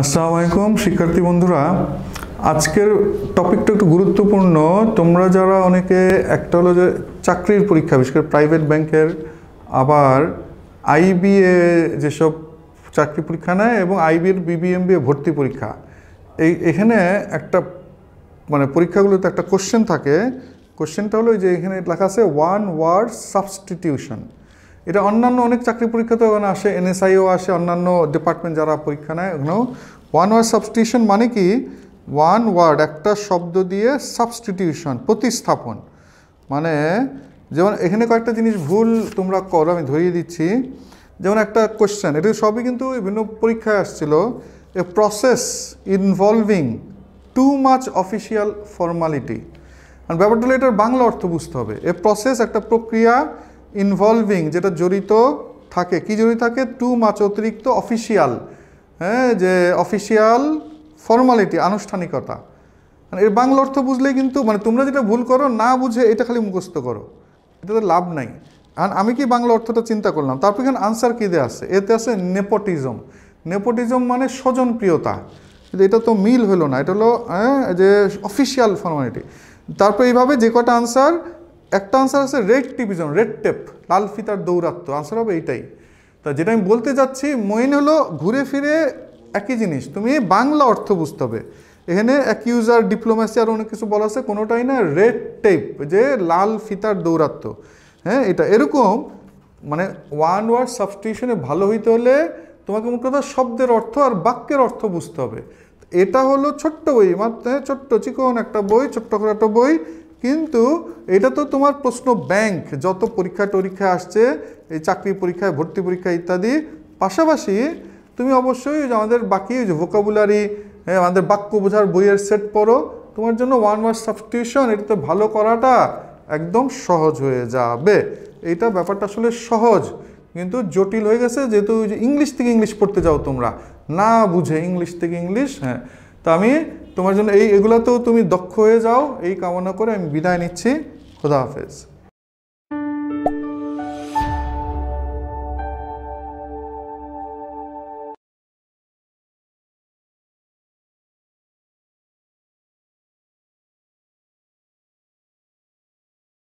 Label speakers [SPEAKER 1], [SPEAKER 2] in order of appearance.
[SPEAKER 1] আসসালামু আলাইকুম শিক্ষার্থী বন্ধুরা আজকের টপিকটা একটু গুরুত্বপূর্ণ তোমরা যারা অনেকে একটা হলো যে চাকরির পরীক্ষা বিশেষ করে প্রাইভেট ব্যাংকের আবার আইবিএ যেসব চাকরি পরীক্ষা নেয় এবং আইবির বিবিএমবিএ ভর্তি পরীক্ষা এই এখানে একটা মানে পরীক্ষাগুলোতে একটা কোশ্চেন থাকে কোশ্চেনটা হলো যে এখানে লেখা আছে ওয়ান ওয়ার্ড সাবস্টিটিউশন এটা অন্যান্য অনেক চাকরি পরীক্ষাতেও এখানে আসে এনএসআইও আসে অন্যান্য ডিপার্টমেন্ট যারা পরীক্ষা নেয় ওখানেও ওয়ান ওয়ার্ড সাবস্টিটিউশন মানে কি ওয়ান ওয়ার্ড একটা শব্দ দিয়ে সাবস্টিটিউশন প্রতিস্থাপন মানে যেমন এখানে কয়েকটা জিনিস ভুল তোমরা করো আমি ধরিয়ে দিচ্ছি যেমন একটা কোয়েশ্চেন এটা সবই কিন্তু বিভিন্ন পরীক্ষায় আসছিল a process involving too much official formality ব্যাপারটা এটার বাংলা অর্থ বুঝতে হবে এ প্রসেস একটা প্রক্রিয়া ইনভলভিং যেটা জড়িত থাকে কি জড়িত থাকে টু মাছ অতিরিক্ত অফিসিয়াল হ্যাঁ যে অফিসিয়াল ফর্মালিটি আনুষ্ঠানিকতা মানে এর বাংলা অর্থ বুঝলে কিন্তু মানে তোমরা যেটা ভুল করো না বুঝে এটা খালি মুখস্থ করো এটাতে লাভ নাই আর আমি কি বাংলা অর্থটা চিন্তা করলাম তারপর এখানে আনসার কী দেয়া আছে এতে আছে নেপোটিজম নেপোটিজম মানে স্বজনপ্রিয়তা এটা তো মিল হলো না এটা হলো হ্যাঁ, যে অফিসিয়াল ফর্মালিটি তারপর এইভাবে যে কটা আনসার একটা আনসার আছে রেড টিভিজন রেড টেপ লাল ফিতার দৌরাত্ম আনসার হবে এইটাই তা যেটা আমি বলতে যাচ্ছি মেইন হলো ঘুরে ফিরে একই জিনিস তুমি বাংলা অর্থ বুঝতে হবে এখানে অ্যাকিউজার ডিপ্লোম্যাসি আর অনেক কিছু বলা আছে কোনোটাই না রেড টেপ যে লাল ফিতার দৌরাত্ম হ্যাঁ এটা এরকম মানে ওয়ান ওয়ার্ড সাবস্টিউশনে ভালো হইতে হলে তোমাকে মুখ্য কথা শব্দের অর্থ আর বাক্যের অর্থ বুঝতে হবে এটা হলো ছোট্ট বই মাত্র হ্যাঁ, ছোট্ট চিকন একটা বই ছোট্ট করে একটা বই কিন্তু এটা তো তোমার প্রশ্ন ব্যাংক যত পরীক্ষা টরীক্ষা আসছে এই চাকরি পরীক্ষায় ভর্তি পরীক্ষা ইত্যাদি পাশাপাশি তুমি অবশ্যই আমাদের বাকি যে ভোকাবুলারি হ্যাঁ, আমাদের বাক্য বোঝার বইয়ের সেট পড়ো তোমার জন্য ওয়ান সাবস্টিউশন সাবস্টিটিউশন এটাতে ভালো করাটা একদম সহজ হয়ে যাবে এইটা ব্যাপারটা আসলে সহজ কিন্তু জটিল হয়ে গেছে যেহেতু ইংলিশ থেকে ইংলিশ পড়তে যাও তোমরা না বুঝে ইংলিশ থেকে ইংলিশ হ্যাঁ তো আমি তোমার জন্য এই এগুলাতেও তুমি দক্ষ হয়ে যাও এই কামনা করে আমি বিদায় নিচ্ছি খোদা হাফেজ